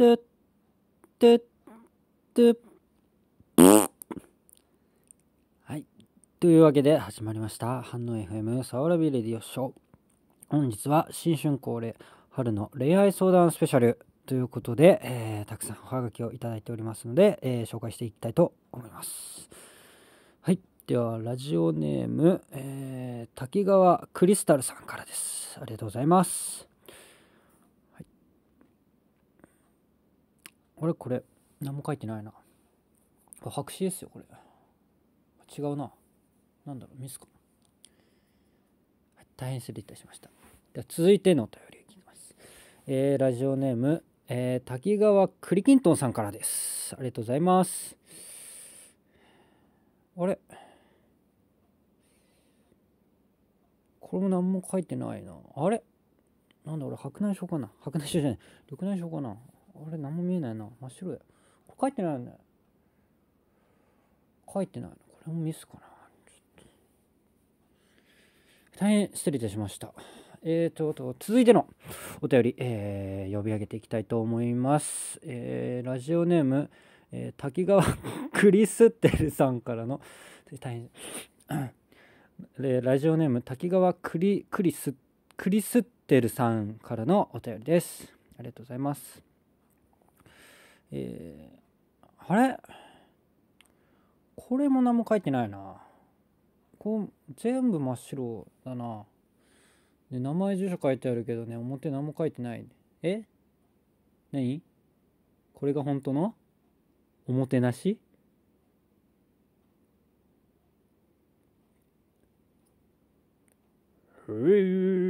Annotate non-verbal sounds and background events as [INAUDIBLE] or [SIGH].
てってってはいというわけで始まりました反応 FM サワラビレディオショー本日は新春恒例春の恋愛相談スペシャルということで、えー、たくさんおはがきをいただいておりますので、えー、紹介していきたいと思いますはいではラジオネーム、えー、滝川クリスタルさんからですありがとうございますあれこれ、何も書いてないな。これ白紙ですよ、これ。違うな。なんだろう、ミスか。はい、大変失礼いたしました。では続いてのお便りいきます。えー、ラジオネーム、えー、滝川栗きんとんさんからです。ありがとうございます。あれこれも何も書いてないな。あれなんだ俺、白内障かな白内障じゃない。緑内障かなあれ、何も見えないな。真っ白や。これ書いてないよね。書いてないの。これもミスかな。大変失礼いたしました。えーと、と続いてのお便り、えー、呼び上げていきたいと思います。えー、ラジオネーム、えー、滝川 [LAUGHS] クリステルさんからの、大変、[COUGHS] ラジオネーム、滝川クリクリス、クリステルさんからのお便りです。ありがとうございます。えー、あれこれも何も書いてないな。こう、全部真っ白だな。で、名前住所書いてあるけどね、表何も書いてない。え何これが本当のおもてなしへえ。